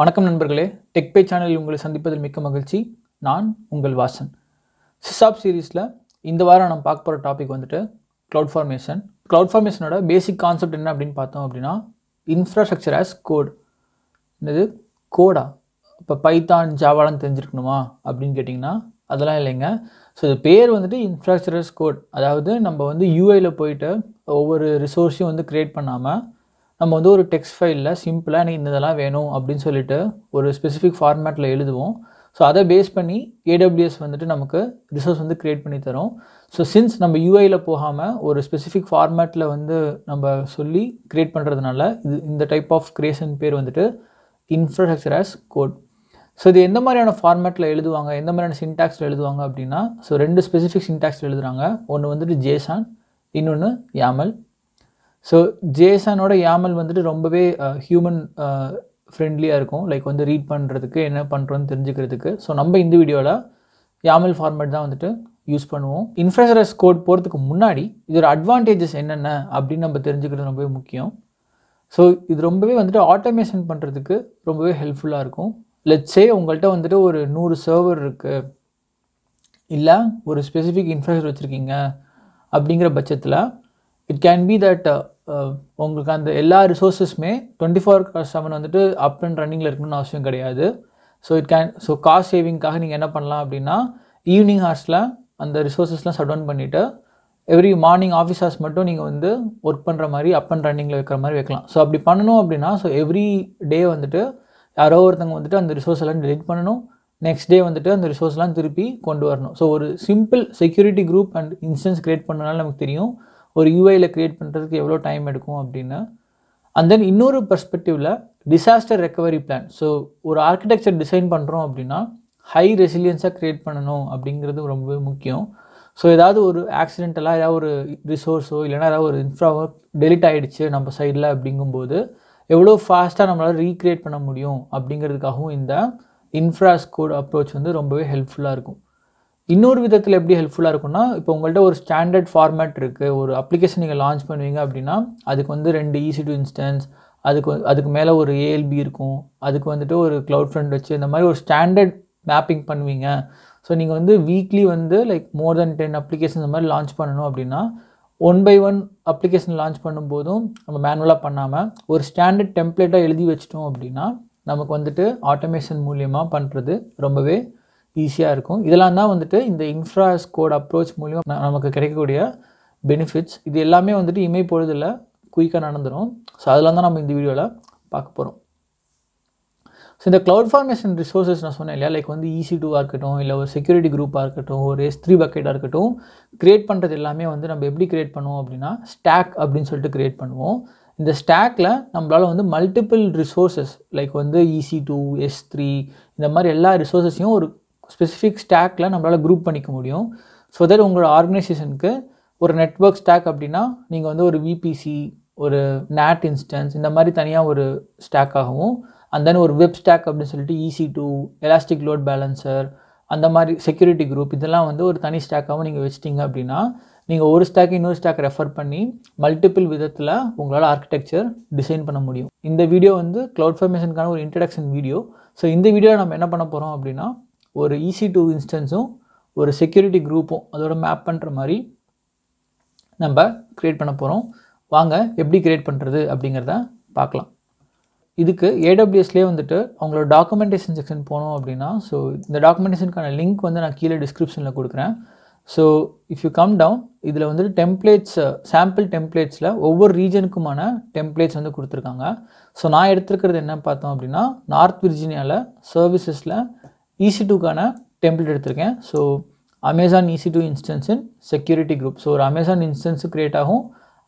வணக்கம் நண்பர்களே டெக்பே சேனலில் உங்களை சந்திப்பதில் மிக்க மகிழ்ச்சி நான் உங்கள் வாசன் சிசாப் சீரீஸில் இந்த வாரம் நம்ம பார்க்க போகிற டாபிக் வந்துட்டு க்ளவுட் ஃபார்மேஷன் க்ளவுட் ஃபார்மேஷனோட பேசிக் கான்செப்ட் என்ன அப்படின்னு பார்த்தோம் அப்படின்னா இன்ஃப்ராஸ்ட்ரக்சர் ஆஸ் கோட் என்னது கோடா இப்போ பைத்தான் ஜாவாலாம் தெரிஞ்சிருக்கணுமா அப்படின்னு கேட்டிங்கன்னா அதெல்லாம் இல்லைங்க ஸோ இது பேர் வந்துட்டு இன்ஃப்ராஸ்ட்ரக்சர் கோட் அதாவது நம்ம வந்து யூஐயில் போயிட்டு ஒவ்வொரு ரிசோர்ஸையும் வந்து க்ரியேட் பண்ணாமல் நம்ம வந்து ஒரு டெக்ஸ்ட் ஃபைலில் சிம்பிளாக எனக்கு இந்த இதெல்லாம் வேணும் அப்படின்னு சொல்லிட்டு ஒரு ஸ்பெசிஃபிக் ஃபார்மேட்டில் எழுதுவோம் ஸோ அதை பேஸ் பண்ணி ஏடபிள்யூஎஸ் வந்துட்டு நமக்கு ரிசோர்ஸ் வந்து க்ரியேட் பண்ணி தரும் ஸோ சின்ஸ் நம்ம யூஐயில் போகாமல் ஒரு ஸ்பெசிஃபிக் ஃபார்மேட்டில் வந்து நம்ம சொல்லி க்ரியேட் பண்ணுறதுனால இது இந்த டைப் ஆஃப் க்ரியேஷன் பேர் வந்துட்டு இன்ஃப்ராஸ்ட்ரக்சர் ஆஸ் கோட் ஸோ இது எந்த மாதிரியான ஃபார்மேட்டில் எழுதுவாங்க எந்த மாதிரியான சின்டாக்ஸில் எழுதுவாங்க அப்படின்னா ஸோ ரெண்டு ஸ்பெசிஃபிக் சின்டாக்ஸில் எழுதுகிறாங்க ஒன்று வந்துட்டு ஜேசான் இன்னொன்று யாமல் ஸோ ஜேசனோட யாமல் வந்துட்டு ரொம்பவே ஹியூமன் ஃப்ரெண்ட்லியாக இருக்கும் லைக் வந்து ரீட் பண்ணுறதுக்கு என்ன பண்ணுறோன்னு தெரிஞ்சுக்கிறதுக்கு ஸோ நம்ம இந்த வீடியோவில் யாமல் ஃபார்மேட் தான் வந்துட்டு யூஸ் பண்ணுவோம் இன்ஃப்ராஸ்ட்ரக்சர் கோட் போகிறதுக்கு முன்னாடி இதோட அட்வான்டேஜஸ் என்னென்ன அப்படின்னு நம்ம தெரிஞ்சுக்கிறது ரொம்பவே முக்கியம் ஸோ இது ரொம்பவே வந்துட்டு ஆட்டோமேஷன் பண்ணுறதுக்கு ரொம்பவே ஹெல்ப்ஃபுல்லாக இருக்கும் லெட்ஸே உங்கள்கிட்ட வந்துட்டு ஒரு நூறு சர்வர் இருக்குது இல்லை ஒரு ஸ்பெசிஃபிக் இன்ஃப்ராஸ்ட்ரக்சர் வச்சுருக்கீங்க அப்படிங்கிற பட்சத்தில் இட் கேன் பி தட் உங்களுக்கு அந்த எல்லா ரிசோர்ஸஸுமே டுவெண்ட்டி ஃபோர் செவன் வந்துட்டு அப் அண்ட் ரன்னிங்கில் இருக்கணும்னு அவசியம் கிடையாது so it can so cost சேவிங்க்காக நீங்கள் என்ன பண்ணலாம் அப்படின்னா ஈவினிங் ஹார்ஸில் அந்த ரிசோர்ஸஸ்லாம் ஷட் டவுன் பண்ணிவிட்டு எவ்ரி மார்னிங் ஆஃபீஸ் ஹார்ஸ் மட்டும் நீங்கள் வந்து ஒர்க் பண்ணுற மாதிரி அப் அண்ட் ரன்னிங்கில் வைக்கிற மாதிரி வைக்கலாம் ஸோ அப்படி பண்ணணும் அப்படின்னா ஸோ எவ்ரி டே வந்துட்டு யாரோ ஒருத்தவங்க வந்துட்டு அந்த ரிசோர்ஸ் எல்லாம் டெலிட் பண்ணணும் நெக்ஸ்ட் டே வந்துட்டு அந்த ரிசோர்ஸ்லாம் திருப்பி கொண்டு வரணும் ஸோ ஒரு simple security group and instance create பண்ணனால நமக்கு தெரியும் ஒரு யூஐயில் க்ரியேட் பண்ணுறதுக்கு எவ்வளோ டைம் எடுக்கும் அப்படின்னா அண்ட் தென் இன்னொரு பர்ஸ்பெக்டிவில் டிசாஸ்டர் ரெக்கவரி பிளான் ஸோ ஒரு ஆர்கிடெக்சர் டிசைன் பண்ணுறோம் அப்படின்னா ஹை ரெசிலியன்ஸாக க்ரியேட் பண்ணணும் அப்படிங்கிறது ரொம்பவே முக்கியம் ஸோ ஏதாவது ஒரு ஆக்சிடென்ட்டெல்லாம் ஏதாவது ஒரு ரிசோர்ஸோ இல்லைனா ஏதாவது ஒரு இன்ஃப்ராவோ டெலிட் ஆகிடுச்சு நம்ம சைடில் அப்படிங்கும்போது எவ்வளோ ஃபாஸ்ட்டாக நம்மளால் ரீக்ரியேட் பண்ண முடியும் அப்படிங்கிறதுக்காகவும் இந்த இன்ஃப்ராஸ்கோட் அப்ரோச் வந்து ரொம்பவே ஹெல்ப்ஃபுல்லாக இருக்கும் இன்னொரு விதத்தில் எப்படி ஹெல்ப்ஃபுல்லாக இருக்கும்னா இப்போ உங்கள்கிட்ட ஒரு ஸ்டாண்டர்ட் ஃபார்மேட் இருக்குது ஒரு அப்ளிகேஷன் நீங்கள் லான்ச் பண்ணுவீங்க அப்படின்னா அதுக்கு வந்து ரெண்டு ஈசி டு இன்ஸ்டன்ஸ் அதுக்கு அதுக்கு மேலே ஒரு ஏஎல்பி இருக்கும் அதுக்கு வந்துட்டு ஒரு க்ளவுட் ஃப்ரெண்ட் வச்சு இந்த மாதிரி ஒரு ஸ்டாண்டர்ட் மேப்பிங் பண்ணுவீங்க ஸோ நீங்கள் வந்து வீக்லி வந்து like more then ten application இந்த மாதிரி லான்ச் பண்ணணும் அப்படின்னா one by one application launch பண்ணும்போதும் நம்ம மேனுவலாக பண்ணாமல் ஒரு ஸ்டாண்டர்ட் டெம்ப்ளேட்டாக எழுதி வச்சிட்டோம் அப்படின்னா நமக்கு வந்துட்டு ஆட்டோமேஷன் மூலியமாக பண்ணுறது ரொம்பவே ஈஸியாக இருக்கும் இதெல்லாம் தான் வந்துட்டு இந்த இன்ஃப்ராஸ் கோட் அப்ரோச் மூலிமா நமக்கு கிடைக்கக்கூடிய பெனிஃபிட்ஸ் இது எல்லாமே வந்துட்டு இமை பொழுதில் குயிக்காக நடந்துடும் ஸோ அதெல்லாம் தான் நம்ம இந்த வீடியோவில் பார்க்க போகிறோம் ஸோ இந்த க்ளவுட் ஃபார்மேஷன் ரிசோர்ஸஸ் நான் சொன்னேன் இல்லையா லைக் வந்து ஈசி e டூவாக இருக்கட்டும் இல்லை ஒரு செக்யூரிட்டி குரூப்பாக இருக்கட்டும் ஒரு எஸ் த்ரீ பக்கெட்டாக இருக்கட்டும் க்ரியேட் பண்ணுறது எல்லாமே வந்து நம்ம எப்படி க்ரியேட் பண்ணுவோம் அப்படின்னா ஸ்டாக் அப்படின்னு சொல்லிட்டு க்ரியேட் பண்ணுவோம் இந்த ஸ்டாக்கில் நம்மளால் வந்து மல்டிபிள் ரிசோர்ஸஸ் லைக் வந்து இசி டூ எஸ் த்ரீ இந்த மாதிரி எல்லா ரிசோர்ஸஸையும் ஒரு ஸ்பெசிஃபிக் ஸ்டாக்கில் நம்மளால் குரூப் பண்ணிக்க முடியும் ஸோ தட் உங்களோட ஆர்கனைசேஷனுக்கு ஒரு நெட்ஒர்க் ஸ்டாக் அப்படின்னா நீங்கள் வந்து ஒரு விபிசி ஒரு நேட் இன்ஸ்டன்ஸ் இந்த மாதிரி தனியாக ஒரு ஸ்டாக்காகவும் அண்ட் தென் ஒரு வெப் ஸ்டாக் அப்படின்னு சொல்லிட்டு EC two elastic load balancer அந்த மாதிரி செக்யூரிட்டி குரூப் இதெல்லாம் வந்து ஒரு தனி ஸ்டாக்காகவும் நீங்கள் வச்சிட்டிங்க அப்படின்னா நீங்கள் ஒரு ஸ்டாக் இன்னொரு ஸ்டாக் ரெஃபர் பண்ணி மல்டிபிள் விதத்தில் உங்களால் ஆர்கிடெக்சர் டிசைன் பண்ண முடியும் இந்த வீடியோ வந்து க்ளவுட் ஃபார்மேஷனுக்கான ஒரு இன்ட்ரடக்ஷன் வீடியோ ஸோ இந்த வீடியோவில் நம்ம என்ன பண்ண போகிறோம் அப்படின்னா ஒரு இசி டூ இன்ஸ்டன்ஸும் ஒரு செக்யூரிட்டி குரூப்பும் அதோட மேப் பண்ணுற மாதிரி நம்ம க்ரியேட் பண்ண போகிறோம் வாங்க எப்படி க்ரியேட் பண்ணுறது அப்படிங்கிறத பார்க்கலாம் இதுக்கு ஏடபிள்யூஎஸ்லேயே வந்துட்டு அவங்களோட டாக்குமெண்டேஷன் செக்ஷன் போனோம் அப்படின்னா ஸோ இந்த டாக்குமெண்டேஷனுக்கான லிங்க் வந்து நான் கீழே டிஸ்கிரிப்ஷனில் கொடுக்குறேன் so if you come down இதில் வந்துட்டு டெம்ப்ளேட்ஸ் சாம்பிள் டெம்ப்ளேட்ஸில் ஒவ்வொரு ரீஜனுக்குமான டெம்ப்ளேட்ஸ் வந்து கொடுத்துருக்காங்க ஸோ நான் எடுத்துருக்கிறது என்ன பார்த்தோம் அப்படின்னா நார்த் விர்ஜினியாவில் சர்வீசஸில் இசி டூக்கான டெம்ப்ளேட் எடுத்திருக்கேன் ஸோ அமேசான் இசி டூ இன்ஸ்டன்ஸின் செக்யூரிட்டி குரூப் ஸோ ஒரு அமேசான் இன்ஸ்டன்ஸு க்ரியேட் ஆகும்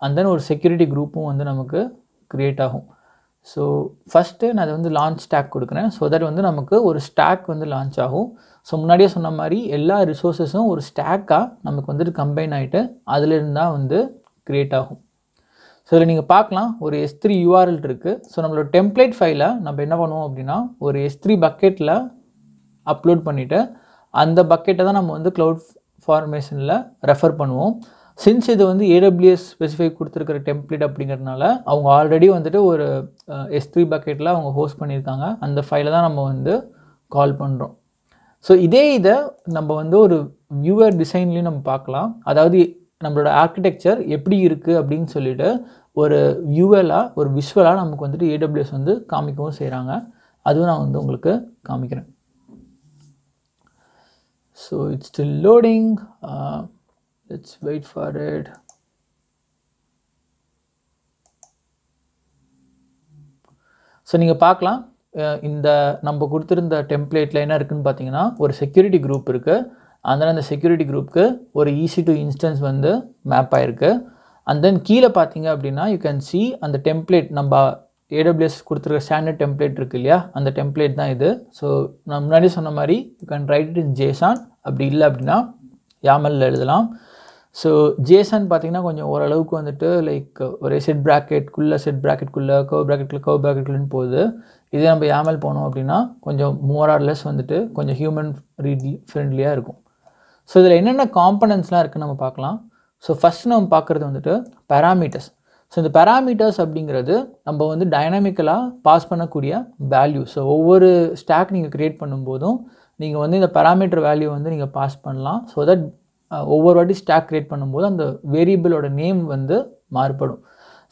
அண்ட் தென் ஒரு செக்யூரிட்டி குரூப்பும் வந்து நமக்கு க்ரியேட் ஆகும் ஸோ ஃபஸ்ட்டு நான் அதை வந்து லான்ச் ஸ்டாக் கொடுக்குறேன் ஸோ தட் வந்து நமக்கு ஒரு ஸ்டாக் வந்து லான்ச் ஆகும் ஸோ முன்னாடியே சொன்ன மாதிரி எல்லா ரிசோர்ஸஸும் ஒரு ஸ்டாக்காக நமக்கு வந்துட்டு கம்பைன் ஆகிட்டு அதுலேருந்து தான் வந்து க்ரியேட் ஆகும் ஸோ இதில் நீங்கள் பார்க்கலாம் ஒரு எஸ் த்ரீ யூஆர்எல் இருக்குது ஸோ நம்மளோட டெம்ப்ளேட் ஃபைலை நம்ம என்ன பண்ணுவோம் அப்படின்னா ஒரு எஸ் த்ரீ பக்கெட்டில் அப்லோட் பண்ணிவிட்டு அந்த பக்கெட்டை தான் நம்ம வந்து க்ளவுட் ஃபார்மேஷனில் ரெஃபர் பண்ணுவோம் சின்ஸ் இது வந்து ஏடபிள்யூஎஸ் ஸ்பெசிஃபை கொடுத்துருக்கிற டெம்ப்ளேட் அப்படிங்கிறதுனால அவங்க ஆல்ரெடி வந்துட்டு ஒரு எஸ் த்ரீ பக்கெட்டில் அவங்க ஹோஸ்ட் பண்ணியிருக்காங்க அந்த ஃபைலை தான் நம்ம வந்து கால் பண்ணுறோம் ஸோ இதே இதை நம்ம வந்து ஒரு வியூவர் டிசைன்லேயும் நம்ம பார்க்கலாம் அதாவது நம்மளோட ஆர்கிடெக்சர் எப்படி இருக்குது அப்படின்னு சொல்லிட்டு ஒரு வியூவலாக ஒரு விஷுவலாக நமக்கு வந்துட்டு ஏடபிள்யூஎஸ் வந்து காமிக்கவும் செய்கிறாங்க அதுவும் நான் வந்து உங்களுக்கு காமிக்கிறேன் so it's still loading uh, let's wait for it so நீங்கள் பார்க்கலாம் இந்த நம்ம கொடுத்துருந்த டெம்ப்ளேட்டில் என்ன இருக்குதுன்னு பார்த்தீங்கன்னா ஒரு செக்யூரிட்டி குரூப் இருக்குது அதனால் அந்த செக்யூரிட்டி குரூப்புக்கு ஒரு ஈஸி டு இன்ஸ்டன்ஸ் வந்து மேப் ஆகிருக்கு அண்ட் தென் கீழே பார்த்தீங்க அப்படின்னா யூ கேன் சி அந்த டெம்ப்ளேட் நம்ம ஏடபிள்யூஎஸ் கொடுத்துருக்க ஸ்டாண்டர்ட் டெம்ப்ளேட் இருக்குது இல்லையா அந்த டெம்ப்ளேட் தான் இது ஸோ நான் முன்னாடி சொன்ன மாதிரி you can write it in JSON அப்படி இல்லை அப்படின்னா யாமலில் எழுதலாம் ஸோ ஜேசான் பார்த்தீங்கன்னா கொஞ்சம் ஓரளவுக்கு வந்துட்டு லைக் ஒரே செட் ப்ராக்கெட்குள்ளே செட் ப்ராக்கெட்குள்ளே கவ் ப்ராக்கெட்டில் கவ் ப்ராக்கெட்லன்னு போகுது இதே நம்ம யாமல் போனோம் அப்படின்னா கொஞ்சம் மோர் ஆர் லெஸ் வந்துட்டு கொஞ்சம் ஹியூமன் ரீட்லி ஃப்ரெண்ட்லியாக இருக்கும் ஸோ இதில் என்னென்ன காம்பனன்ட்ஸ்லாம் இருக்குதுன்னு நம்ம பார்க்கலாம் ஸோ ஃபஸ்ட் நம்ம பார்க்குறது வந்துட்டு பேராமீட்டர்ஸ் ஸோ இந்த பேராமீட்டர்ஸ் அப்படிங்கிறது நம்ம வந்து டைனாமிக்கலாக பாஸ் பண்ணக்கூடிய வேல்யூ ஸோ ஒவ்வொரு ஸ்டாக் நீங்கள் க்ரியேட் பண்ணும்போதும் நீங்கள் வந்து இந்த பேராமீட்டர் வேல்யூ வந்து நீங்கள் பாஸ் பண்ணலாம் ஸோ தட் ஒவ்வொரு வாட்டி ஸ்டாக் க்ரியேட் பண்ணும்போது அந்த வேரியபிளோட நேம் வந்து மாறுபடும்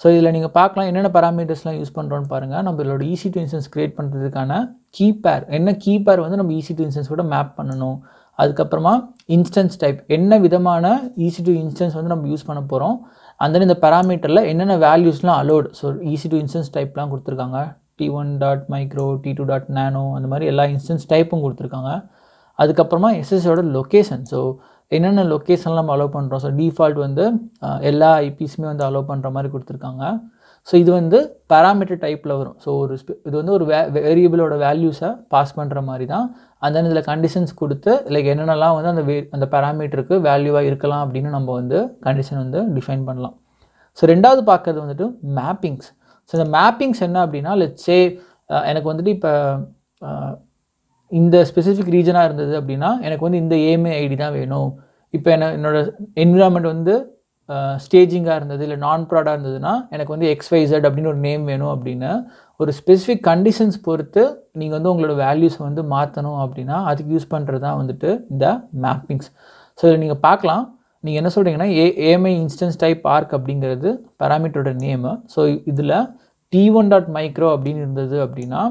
ஸோ இதில் நீங்கள் பார்க்கலாம் என்னென்ன பேராமீட்டர்ஸ்லாம் யூஸ் பண்ணுறோன்னு பாருங்கள் நம்ம இதோட இசி டு இன்சன்ஸ் க்ரியேட் பண்ணுறதுக்கான கீபேர் என்ன கீபேர் வந்து நம்ம ஈஸி டு கூட மேப் பண்ணணும் அதுக்கப்புறமா இன்ஸ்டன்ஸ் டைப் என்ன விதமான ஈஸி டு இன்ஸ்டன்ஸ் வந்து நம்ம யூஸ் பண்ண போகிறோம் அந்த இந்த பேராமீட்டரில் என்னென்ன வேல்யூஸ்லாம் allowed so EC two instance டைப்லாம் கொடுத்துருக்காங்க T one dot micro T two dot nano அந்த மாதிரி எல்லா இன்ஸ்டன்ஸ் டைப்பும் கொடுத்துருக்காங்க அதுக்கப்புறமா எஸ்எஸ்சியோட லொக்கேஷன் ஸோ என்னென்ன லொக்கேஷன்லாம் நம்ம அலோவ் பண்ணுறோம் ஸோ டிஃபால்ட் வந்து எல்லா ஐபிஸுமே வந்து அலோவ் பண்ணுற மாதிரி கொடுத்துருக்காங்க ஸோ இது வந்து பேராமீட்டர் டைப்பில் வரும் ஸோ ஒரு இது வந்து ஒரு வே வேரியபிளோட வேல்யூஸை பாஸ் பண்ணுற மாதிரி தான் அந்த இதில் கண்டிஷன்ஸ் கொடுத்து லைக் என்னென்னலாம் வந்து அந்த வே அந்த பேராமீட்டருக்கு வேல்யூவாக இருக்கலாம் அப்படின்னு நம்ம வந்து கண்டிஷன் வந்து டிஃபைன் பண்ணலாம் ஸோ ரெண்டாவது பார்க்குறது வந்துட்டு மேப்பிங்ஸ் ஸோ இந்த மேப்பிங்ஸ் என்ன அப்படின்னா லெட்ஸே எனக்கு வந்துட்டு இப்போ இந்த ஸ்பெசிஃபிக் ரீஜனாக இருந்தது அப்படின்னா எனக்கு வந்து இந்த ஏஎம்ஏ ஐடி தான் வேணும் இப்போ என்ன என்னோடய என்விரான்மெண்ட் வந்து ஸ்டேஜிங்காக இருந்தது இல்லை நான் ப்ராடாக இருந்ததுன்னா எனக்கு வந்து எக்ஸ்வைசட் அப்படின்னு ஒரு நேம் வேணும் அப்படின்னு ஒரு ஸ்பெசிஃபிக் கண்டிஷன்ஸ் பொறுத்து நீங்கள் வந்து உங்களோட வேல்யூஸ் வந்து மாற்றணும் அப்படின்னா அதுக்கு யூஸ் பண்ணுறது தான் வந்துட்டு இந்த மேப்பிங்ஸ் ஸோ இதில் நீங்கள் பார்க்கலாம் நீங்கள் என்ன சொல்கிறீங்கன்னா A AMI instance type arch அப்படிங்கிறது பேராமீட்டரோட நேமு ஸோ இதில் டி ஒன் டாட் மைக்ரோ அப்படின்னு இருந்தது அப்படின்னா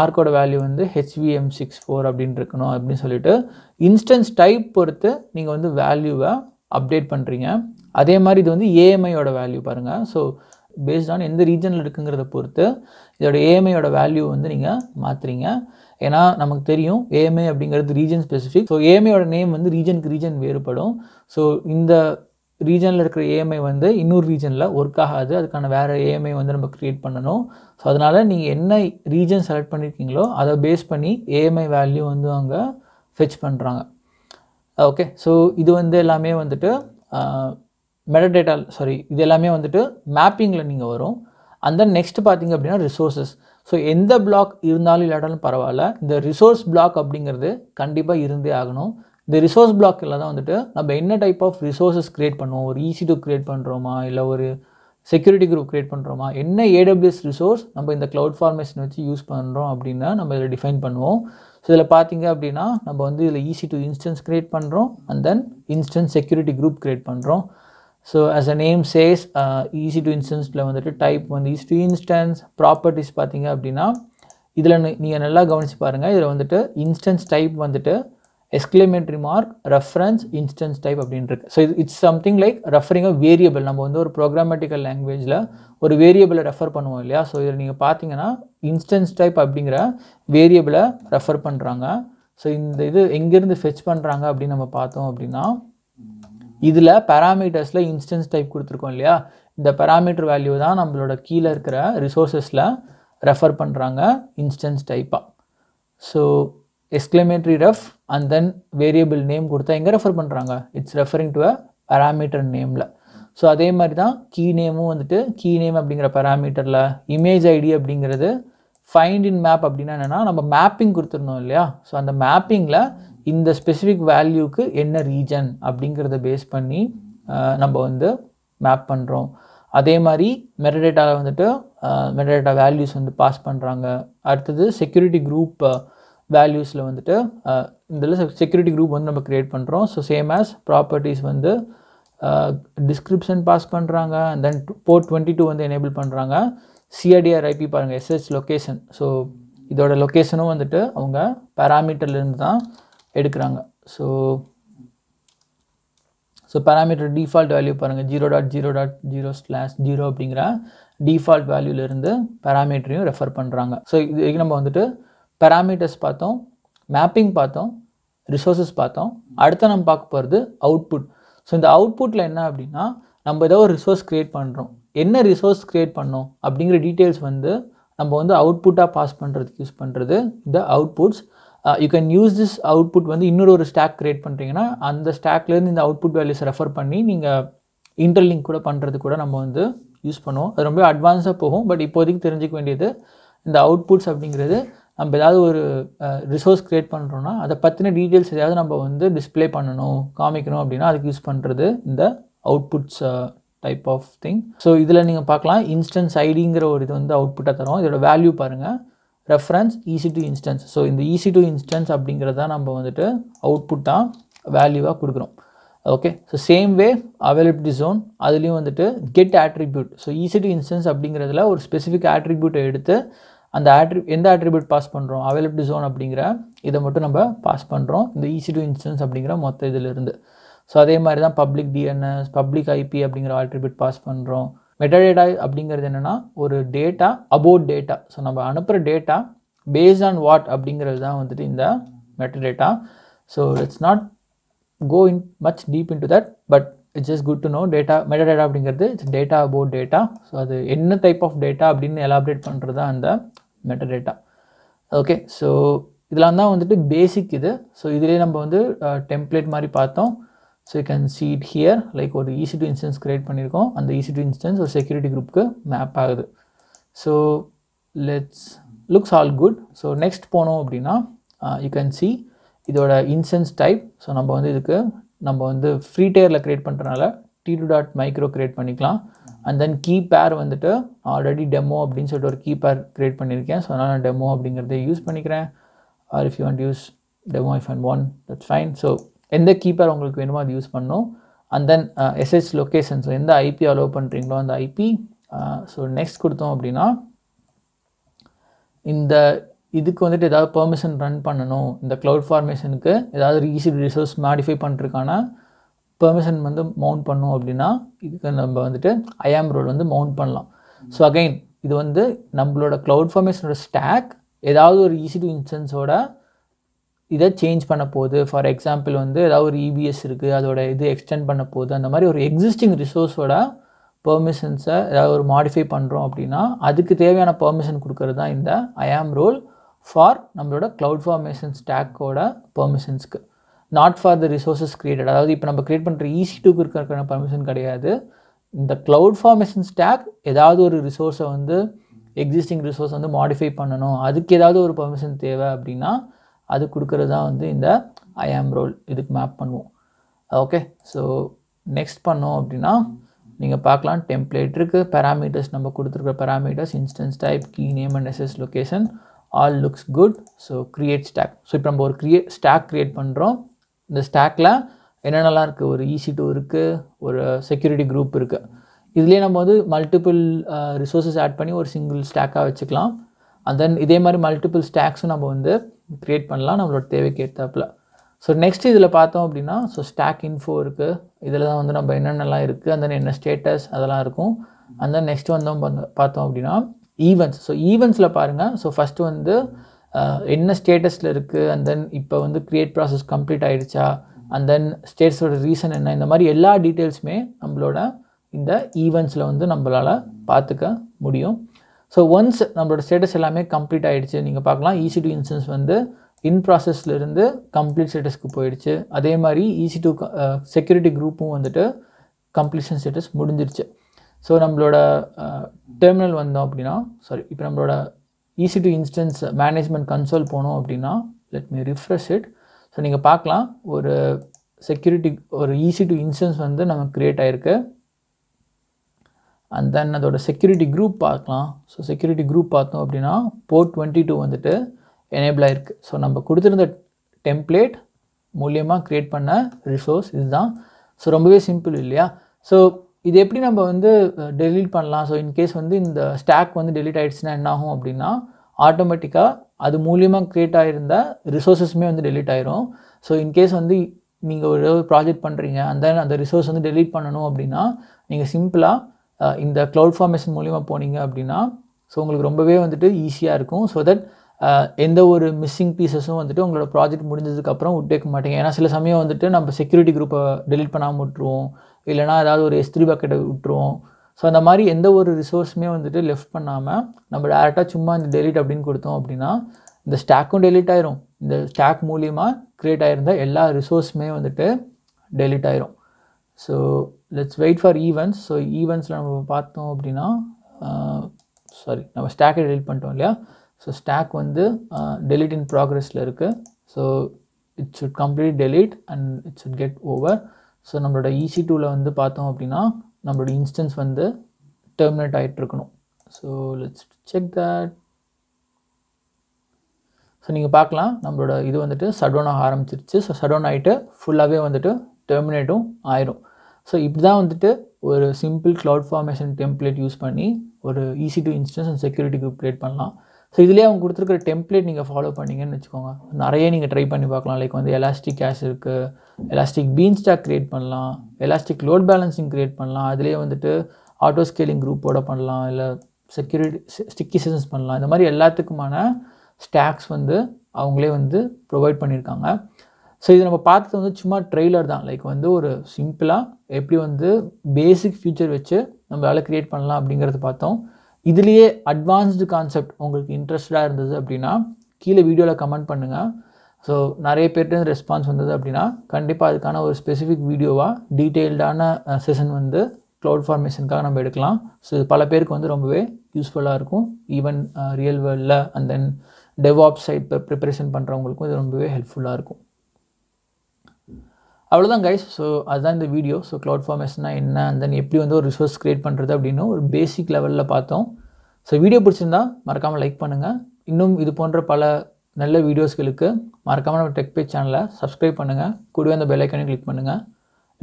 ஆர்க்கோட வேல்யூ வந்து ஹெச்விஎம் சிக்ஸ் ஃபோர் அப்படின்னு இருக்கணும் அப்படின்னு சொல்லிட்டு இன்ஸ்டன்ஸ் டைப் பொறுத்து நீங்கள் வந்து வேல்யூவை அப்டேட் பண்ணுறீங்க அதே மாதிரி இது வந்து ஏஎம்ஐயோட வேல்யூ பாருங்கள் ஸோ பேஸ்ட் ஆன் எந்த ரீஜனில் இருக்குங்கிறத பொறுத்து இதோட ஏஎம்ஐயோட வேல்யூ வந்து நீங்கள் மாற்றுறீங்க ஏன்னா நமக்கு தெரியும் ஏஎம்ஐ அப்படிங்கிறது ரீஜன் ஸ்பெசிஃபிக் ஸோ ஏஎம்ஐயோட நேம் வந்து ரீஜனுக்கு ரீஜன் வேறுபடும் ஸோ இந்த ரீஜனில் இருக்கிற ஏஎம்ஐ வந்து இன்னொரு ரீஜனில் ஒர்க் ஆகாது அதுக்கான வேறு ஏஎம்ஐ வந்து நம்ம க்ரியேட் பண்ணணும் ஸோ அதனால் நீங்கள் என்ன ரீஜன் செலக்ட் பண்ணியிருக்கீங்களோ அதை பேஸ் பண்ணி ஏஎம்ஐ வேல்யூ வந்து அவங்க ஃபெச் பண்ணுறாங்க ஓகே ah, ஸோ இது வந்து எல்லாமே வந்துட்டு மெடடேட்டா ah, சாரி இது எல்லாமே வந்துட்டு மேப்பிங்கில் நீங்கள் வரும் அந்த நெக்ஸ்ட் பார்த்தீங்க அப்படின்னா ரிசோர்ஸஸ் ஸோ எந்த பிளாக் இருந்தாலும் இல்லாட்டாலும் பரவாயில்ல இந்த ரிசோர்ஸ் பிளாக் அப்படிங்கிறது கண்டிப்பாக இருந்தே ஆகணும் இந்த ரிசோர்ஸ் பிளாக்கில் தான் வந்துட்டு நம்ம என்ன டைப் ஆஃப் ரிசோர்ஸஸ் க்ரியேட் பண்ணுவோம் ஒரு ஈஸி e டு க்ரியேட் பண்ணுறோமா இல்லை ஒரு செக்யூரிட்டி குரூப் க்ரியேட் பண்ணுறோமா என்ன ஏடபிள்யூஎஸ் ரிசோர்ஸ் நம்ம இந்த க்ளவுட் ஃபார்மேஷன் வச்சு யூஸ் பண்ணுறோம் அப்படின்னா நம்ம இதில் டிஃபைன் பண்ணுவோம் ஸோ இதில் பார்த்தீங்க அப்படின்னா நம்ம வந்து இதில் ஈஸி டு இன்ஸ்டன்ஸ் க்ரியேட் பண்ணுறோம் and then instance security group create பண்ணுறோம் so as a name says EC two இன்ஸ்டன்ஸில் வந்துட்டு டைப் வந்து ஈஸி டு இன்ஸ்டன்ஸ் ப்ராப்பர்ட்டிஸ் பார்த்தீங்க அப்படின்னா இதில் நீங்கள் நல்லா கவனித்து பாருங்கள் இதில் வந்துட்டு இன்ஸ்டன்ஸ் டைப் வந்துட்டு exclamatory mark reference instance type அப்படின்ட்டு ஸோ இது it's something like referring a variable நம்ம வந்து ஒரு ப்ரோக்ராமேட்டிக்கல் லாங்குவேஜில் ஒரு வேரியபிளை ரெஃபர் பண்ணுவோம் இல்லையா ஸோ இதில் நீங்கள் பார்த்தீங்கன்னா இன்ஸ்டன்ஸ் டைப் அப்படிங்கிற வேரியபிளை ரெஃபர் பண்ணுறாங்க ஸோ இந்த இது எங்கேருந்து ஃபெச் பண்ணுறாங்க அப்படின்னு நம்ம பார்த்தோம் அப்படின்னா இதில் பேராமீட்டர்ஸில் இன்ஸ்டன்ஸ் டைப் கொடுத்துருக்கோம் இல்லையா இந்த பேராமீட்டர் வேல்யூ தான் நம்மளோட கீழே இருக்கிற ரிசோர்ஸஸில் ரெஃபர் பண்ணுறாங்க இன்ஸ்டன்ஸ் டைப்பாக so exclamatory ref and then variable name கொடுத்தா எங்கே ரெஃபர் பண்ணுறாங்க it's referring to a parameter நேமில் ஸோ அதே மாதிரி தான் கீ நேமும் வந்துட்டு கீ நேம் அப்படிங்கிற பேராமீட்டரில் இமேஜ் ஐடி அப்படிங்கிறது ஃபைண்ட் இன் மேப் அப்படின்னா என்னென்னா நம்ம மேப்பிங் கொடுத்துருந்தோம் இல்லையா ஸோ அந்த மேப்பிங்கில் இந்த ஸ்பெசிஃபிக் வேல்யூக்கு என்ன ரீஜன் அப்படிங்கிறத பேஸ் பண்ணி நம்ம வந்து மேப் பண்ணுறோம் அதே மாதிரி மெட்டடேட்டாவில் வந்துட்டு மெட்டடேட்டா வேல்யூஸ் வந்து பாஸ் பண்ணுறாங்க அடுத்தது செக்யூரிட்டி குரூப் வேல்யூஸில் வந்துட்டு இந்த செக்யூரிட்டி குரூப் வந்து நம்ம க்ரியேட் பண்ணுறோம் ஸோ சேம் ஆஸ் ப்ராப்பர்ட்டிஸ் வந்து டிஸ்கிரிப்ஷன் பாஸ் பண்ணுறாங்க தென் போர் டுவெண்ட்டி டூ வந்து எனேபிள் பண்ணுறாங்க சிஆர்டிஆர் ஐபி பாருங்கள் எஸ்எஸ் லொக்கேஷன் ஸோ இதோட லொக்கேஷனும் வந்துட்டு அவங்க பேராமீட்டர்லேருந்து தான் எடுக்கிறாங்க so so parameter default value பாருங்கள் zero dot zero dot zero slash zero அப்படிங்கிற டிஃபால்ட் வேல்யூலேருந்து பேராமீட்டரையும் ரெஃபர் பண்ணுறாங்க ஸோ இது நம்ம வந்துட்டு பேராமீட்டர்ஸ் பார்த்தோம் மேப்பிங் பார்த்தோம் ரிசோர்ஸஸ் பார்த்தோம் அடுத்து நம்ம பார்க்க போகிறது அவுட்புட் ஸோ இந்த அவுட்புட்டில் என்ன அப்படின்னா நம்ம ஏதோ ஒரு ரிசோர்ஸ் க்ரியேட் பண்ணுறோம் என்ன ரிசோர்ஸ் க்ரியேட் பண்ணோம் அப்படிங்கிற டீட்டெயில்ஸ் வந்து நம்ம வந்து அவுட்புட்டாக பாஸ் பண்ணுறதுக்கு யூஸ் பண்ணுறது இந்த outputs you can use this output வந்து இன்னொரு ஒரு ஸ்டாக் க்ரியேட் பண்ணுறீங்கன்னா அந்த ஸ்டாக்லேருந்து இந்த அவுட்புட் வேல்யூஸ் ரெஃபர் பண்ணி நீங்கள் இன்டர்லிங்க் கூட பண்ணுறது கூட நம்ம வந்து யூஸ் பண்ணுவோம் அது ரொம்ப அட்வான்ஸாக போகும் பட் இப்போதைக்கு தெரிஞ்சிக்க வேண்டியது இந்த அவுட்புட்ஸ் அப்படிங்கிறது நம்ம ஏதாவது ஒரு ரிசோர்ஸ் க்ரியேட் பண்ணுறோன்னா அதை பற்றின டீட்டெயில்ஸ் ஏதாவது நம்ம வந்து டிஸ்பிளே பண்ணணும் காமிக்கணும் அப்படின்னா அதுக்கு யூஸ் பண்ணுறது இந்த outputs type of thing so இதில் நீங்கள் பார்க்கலாம் இன்ஸ்டன்ஸ் ஐடிங்கிற ஒரு இது வந்து அவுட்புட்டாக தரும் இதோட வேல்யூ பாருங்கள் reference EC two instance so இந்த ஈஸி டு இன்ஸ்டன்ஸ் அப்படிங்கிறத நம்ம வந்துட்டு அவுட்புட்டாக வேல்யூவாக கொடுக்குறோம் okay so same way availability zone அதுலேயும் வந்துட்டு get attribute so EC two instance அப்படிங்கிறதுல ஒரு ஸ்பெசிஃபிக் ஆட்ரிபியூட்டை எடுத்து அந்த ஆட்ரி எந்த ஆட்ரிபியூட் பாஸ் பண்ணுறோம் அவைலபிலிட்டி ஜோன் அப்படிங்கிற இதை மட்டும் நம்ம பாஸ் பண்ணுறோம் இந்த இசி டூ இன்ஸ்டன்ஸ் அப்படிங்கிற மொத்த இதிலிருந்து ஸோ அதே மாதிரி தான் பப்ளிக் டிஎன்எஸ் பப்ளிக் ஐபி அப்படிங்கிற ஆட்ரிபியூட் பாஸ் பண்ணுறோம் மெட்டாடேட்டா அப்படிங்கிறது என்னென்னா ஒரு டேட்டா அபவுட் டேட்டா ஸோ நம்ம அனுப்புகிற டேட்டா பேஸ்ட் ஆன் வாட் அப்படிங்கிறது தான் வந்துட்டு இந்த metadata so it's not go in much deep into that but it's just good to know data metadata அப்படிங்கிறது it's data about data so அது என்ன type of data அப்படின்னு elaborate பண்ணுறது தான் அந்த மெட்டடேட்டா ஓகே ஸோ இதெல்லாம் தான் வந்துட்டு பேசிக் இது ஸோ இதுலேயே நம்ம வந்து டெம்ப்ளேட் மாதிரி பார்த்தோம் so you can see it here like ஒரு ஈசி டூ இன்ஸ்டன்ஸ் க்ரியேட் பண்ணியிருக்கோம் அந்த ஈசி டூ இன்ஸ்டன்ஸ் ஒரு செக்யூரிட்டி குரூப்புக்கு மேப் ஆகுது so let's looks all good so next போனோம் அப்படின்னா யூ கேன் சி இதோட இன்சென்ஸ் டைப் ஸோ நம்ம வந்து இதுக்கு நம்ம வந்து ஃப்ரீ டேரில் க்ரியேட் பண்ணுறனால T two dot micro create பண்ணிக்கலாம் அண்ட் தென் கீ பேர் வந்துட்டு ஆல்ரெடி டெமோ அப்படின்னு சொல்லிட்டு ஒரு கீ பேர் க்ரியேட் பண்ணியிருக்கேன் ஸோ அதனால் நான் டெமோ அப்படிங்கிறத யூஸ் பண்ணிக்கிறேன் or if you want use demo if and one that's fine so எந்த பேர் உங்களுக்கு வேணுமோ அது யூஸ் பண்ணும் and then SSH location so எந்த ஐபி அலோவ் பண்ணுறீங்களோ அந்த ஐபி ஸோ நெக்ஸ்ட் கொடுத்தோம் அப்படின்னா இந்த இதுக்கு வந்துட்டு ஏதாவது பெர்மிஷன் ரன் பண்ணணும் இந்த க்ளவுட் ஃபார்மேஷனுக்கு ஏதாவது ஈஸி ரிசோர்ஸ் மாடிஃபை பண்ணுறதுக்கான பெர்மிஷன் வந்து மவுண்ட் பண்ணோம் அப்படின்னா இதுக்கு நம்ம வந்துட்டு ஐஆம் ரோல் வந்து மவுண்ட் பண்ணலாம் ஸோ அகைன் இது வந்து நம்மளோட க்ளவுட் ஃபார்மேஷனோட ஸ்டாக் ஏதாவது ஒரு ஈஸி டு இன்ஸ்டன்ஸோட இதை சேஞ்ச் பண்ண போகுது ஃபார் எக்ஸாம்பிள் வந்து ஏதாவது ஒரு இபிஎஸ் e இருக்குது அதோட இது எக்ஸ்டெண்ட் பண்ண போகுது அந்த மாதிரி ஒரு எக்ஸிஸ்டிங் ரிசோர்ஸோட பெர்மிஷன்ஸை ஏதாவது ஒரு மாடிஃபை பண்ணுறோம் அப்படின்னா அதுக்கு தேவையான பெர்மிஷன் கொடுக்கறது தான் இந்த ஐஆம் ரோல் ஃபார் நம்மளோட க்ளவுட் ஃபார்மேஷன் ஸ்டாக்கோட பெர்மிஷன்ஸ்க்கு not for the resources created அதாவது இப்போ நம்ம கிரியேட் பண்ணுற ஈஸி டூக்கு இருக்கிற பர்மிஷன் கிடையாது இந்த க்ளவுட் ஃபார்மேஷன் ஸ்டாக் ஏதாவது ஒரு ரிசோர்ஸை வந்து எக்ஸிஸ்டிங் ரிசோர்ஸ் வந்து மாடிஃபை பண்ணணும் அதுக்கு ஏதாவது ஒரு பர்மிஷன் தேவை அப்படின்னா அது கொடுக்கறது தான் வந்து இந்த ஐஆம் ரோல் இதுக்கு மேப் பண்ணுவோம் ஓகே ஸோ நெக்ஸ்ட் பண்ணோம் அப்படின்னா நீங்கள் பார்க்கலாம் டெம்ப்ளேட் இருக்குது பேராமீட்டர்ஸ் நம்ம கொடுத்துருக்குற parameters instance type key name and SSH location all looks good so create stack so இப்போ நம்ம ஒரு க்ரியே ஸ்டாக் க்ரியேட் பண்ணுறோம் இந்த ஸ்டாக்கில் என்னென்னலாம் இருக்குது ஒரு இசி e டூ இருக்குது ஒரு செக்யூரிட்டி குரூப் இருக்குது இதுலேயே நம்ம வந்து மல்டிபிள் ரிசோர்ஸஸ் ஆட் பண்ணி ஒரு சிங்கிள் ஸ்டாக்காக வச்சுக்கலாம் அண்ட் தென் இதே மாதிரி மல்டிபிள் ஸ்டாக்ஸும் நம்ம வந்து க்ரியேட் பண்ணலாம் நம்மளோட தேவைக்கு ஏற்றாப்பில் ஸோ நெக்ஸ்ட் இதில் பார்த்தோம் அப்படின்னா ஸோ ஸ்டாக் இன்ஃபோ இருக்குது இதில் தான் வந்து நம்ம என்னென்னலாம் இருக்குது அந்த என்ன ஸ்டேட்டஸ் அதெல்லாம் இருக்கும் அந்த நெக்ஸ்ட் வந்தோம் பார்த்தோம் அப்படின்னா ஈவெண்ட்ஸ் ஸோ ஈவெண்ட்ஸில் பாருங்கள் ஸோ ஃபஸ்ட்டு வந்து என்ன ஸ்டேட்டஸில் இருக்குது அண்ட் தென் இப்போ வந்து க்ரியேட் ப்ராசஸ் கம்ப்ளீட் ஆகிடுச்சா அண்ட் தென் ஸ்டேட்ஸோட ரீசன் என்ன இந்த மாதிரி எல்லா டீட்டெயில்ஸுமே நம்மளோட இந்த ஈவெண்ட்ஸில் வந்து நம்மளால் பார்த்துக்க முடியும் ஸோ ஒன்ஸ் நம்மளோட ஸ்டேட்டஸ் எல்லாமே கம்ப்ளீட் ஆகிடுச்சு நீங்கள் பார்க்கலாம் ஈசி டூ இன்சன்ஸ் வந்து இன் ப்ராசஸ்லேருந்து கம்ப்ளீட் ஸ்டேட்டஸ்க்கு போயிடுச்சு அதே மாதிரி ஈசி டூ செக்யூரிட்டி குரூப்பும் வந்துட்டு கம்ப்ளீஷன் ஸ்டேட்டஸ் முடிஞ்சிருச்சு ஸோ நம்மளோட டெர்மினல் வந்தோம் அப்படின்னா சாரி இப்போ நம்மளோட EC two instance management console போனோம் அப்படின்னா let me refresh it so நீங்கள் பார்க்கலாம் ஒரு செக்யூரிட்டி ஒரு ஈசி டு இன்ஸ்டன்ஸ் வந்து நமக்கு க்ரியேட் ஆகிருக்கு அண்ட் தென் அதோட செக்யூரிட்டி குரூப் பார்க்கலாம் ஸோ செக்யூரிட்டி குரூப் பார்த்தோம் அப்படின்னா போர்ட் டுவெண்ட்டி டூ வந்துட்டு எனேபிள் ஆகிருக்கு ஸோ நம்ம கொடுத்துருந்த டெம்ப்ளேட் மூலியமாக க்ரியேட் பண்ண ரிசோர்ஸ் இதுதான் ஸோ ரொம்பவே சிம்பிள் இல்லையா ஸோ இது எப்படி நம்ம வந்து டெலீட் பண்ணலாம் ஸோ இன்கேஸ் வந்து இந்த ஸ்டாக் வந்து டெலீட் ஆகிடுச்சுன்னா என்ன ஆகும் அப்படின்னா ஆட்டோமேட்டிக்காக அது மூலியமாக க்ரியேட் ஆகிருந்த ரிசோர்ஸஸுமே வந்து டெலீட் ஆயிரும் ஸோ இன்கேஸ் வந்து நீங்கள் ஒரு ஏதாவது ப்ராஜெக்ட் பண்ணுறீங்க அந்த அந்த ரிசோர்ஸ் வந்து டெலீட் பண்ணணும் அப்படின்னா நீங்கள் சிம்பிளாக இந்த க்ளவுட் ஃபார்மேஷன் மூலியமாக போனீங்க அப்படின்னா ஸோ உங்களுக்கு ரொம்பவே வந்துட்டு ஈஸியாக இருக்கும் ஸோ தட் எந்த ஒரு மிஸ்ஸிங் பீசஸும் வந்துட்டு உங்களோட ப்ராஜெக்ட் முடிஞ்சதுக்கப்புறம் விட்டேக்க மாட்டேங்க ஏன்னா சில சமயம் வந்துட்டு நம்ம செக்யூரிட்டி குரூப்பை டெலிட் பண்ணாமல் விட்டுருவோம் இல்லைனா ஏதாவது ஒரு எஸ்திரி பக்கெட்டை விட்டுருவோம் ஸோ அந்த மாதிரி எந்த ஒரு ரிசோர்ஸுமே வந்துட்டு லெஃப்ட் பண்ணாமல் நம்ம டேரெக்டாக சும்மா இந்த டெலிட் அப்படின்னு கொடுத்தோம் அப்படின்னா இந்த ஸ்டாக்கும் டெலிட் ஆயிரும் இந்த ஸ்டாக் மூலியமாக க்ரியேட் ஆகிருந்த எல்லா ரிசோர்ஸுமே வந்துட்டு டெலிட் ஆயிரும் so let's wait for events so ஈவெண்ட்ஸில் நம்ம பார்த்தோம் அப்படின்னா சாரி நம்ம ஸ்டாக்கை டெலிட் பண்ணிட்டோம் இல்லையா ஸோ ஸ்டாக் வந்து டெலிட் இன் ப்ராக்ரெஸில் இருக்குது so it should complete delete and it should get over so நம்மளோட இசி e டூவில் வந்து பார்த்தோம் அப்படின்னா நம்மளோட இன்ஸ்டன்ஸ் வந்து டெர்மினேட் ஆகிட்டு இருக்கணும் so let's check that so நீங்கள் பார்க்கலாம் நம்மளோட இது வந்துட்டு சடோன் ஆக ஆரம்பிச்சிருச்சு ஸோ சடோன் ஆகிட்டு ஃபுல்லாகவே வந்துட்டு டெர்மினேட்டும் ஆயிரும் ஸோ இப்படி தான் வந்துட்டு ஒரு simple cloud formation template use பண்ணி ஒரு EC two instance and security group create பண்ணலாம் ஸோ இதிலே அவங்க கொடுத்துருக்குற டெம்ப்ளேட் நீங்கள் ஃபாலோ பண்ணிங்கன்னு வச்சுக்கோங்க நிறைய நீங்கள் ட்ரை பண்ணி பார்க்கலாம் லைக் வந்து எலாஸ்டிக் கேஷ் இருக்குது எலாஸ்டிக் பீன் ஸ்டாக் க்ரியேட் பண்ணலாம் எலாஸ்டிக் லோட் பேலன்சிங் க்ரியேட் பண்ணலாம் அதிலே வந்துட்டு ஆட்டோ ஸ்கேலிங் குரூப்போட பண்ணலாம் இல்லை செக்யூரிட்டி ஸ்டிக்கி சிசன்ஸ் பண்ணலாம் இந்த மாதிரி எல்லாத்துக்குமான ஸ்டாக்ஸ் வந்து அவங்களே வந்து ப்ரொவைட் பண்ணியிருக்காங்க ஸோ இது நம்ம பார்த்தது வந்து சும்மா ட்ரெய்லர் தான் லைக் வந்து ஒரு சிம்பிளாக எப்படி வந்து பேசிக் ஃபியூச்சர் வச்சு நம்மளால் க்ரியேட் பண்ணலாம் அப்படிங்கிறத பார்த்தோம் இதுலேயே அட்வான்ஸ்டு கான்செப்ட் உங்களுக்கு இன்ட்ரெஸ்டாக இருந்தது அப்படின்னா கீழே வீடியோவில் கமெண்ட் பண்ணுங்கள் ஸோ நிறைய பேர்ட்டு ரெஸ்பான்ஸ் வந்தது அப்படின்னா கண்டிப்பாக அதுக்கான ஒரு ஸ்பெசிஃபிக் வீடியோவாக டீட்டெயில்டான செஷன் வந்து க்ளவுட் ஃபார்மேஷனுக்காக நம்ம எடுக்கலாம் ஸோ இது பல பேருக்கு வந்து ரொம்பவே யூஸ்ஃபுல்லாக இருக்கும் ஈவன் ரியல் வேர்ல்டில் and then devops side preparation பண்ணுறவங்களுக்கும் இது ரொம்பவே ஹெல்ப்ஃபுல்லாக இருக்கும் அவ்வளோதான் கைஸ் ஸோ அதுதான் இந்த வீடியோ ஸோ க்ளவுட் ஃபார்மேஷனாக என்ன அண்ட் தென் எப்படி வந்து ஒரு ரிசோர்ஸ் க்ரியேட் பண்ணுறது அப்படின்னு ஒரு பேசிக் லெவலில் பார்த்தோம் ஸோ வீடியோ பிடிச்சிருந்தா மறக்காமல் லைக் பண்ணுங்கள் இன்னும் இது போன்ற பல நல்ல வீடியோஸ்களுக்கு மறக்காமல் நம்ம டெக் பேஜ் சேனலை சப்ஸ்கிரைப் பண்ணுங்கள் கூடவே அந்த பெல்லைக்கனையும் கிளிக் பண்ணுங்கள்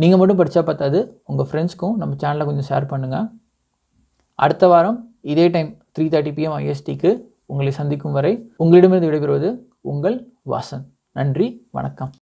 நீங்கள் மட்டும் படித்தா பார்த்தாது உங்கள் ஃப்ரெண்ட்ஸ்க்கும் நம்ம சேனலை கொஞ்சம் ஷேர் பண்ணுங்கள் அடுத்த வாரம் இதே டைம் த்ரீ தேர்ட்டி பிஎம் ஐஎஸ்டிக்கு உங்களை சந்திக்கும் வரை உங்களிடமிருந்து விடைபெறுவது உங்கள் வாசன் நன்றி வணக்கம்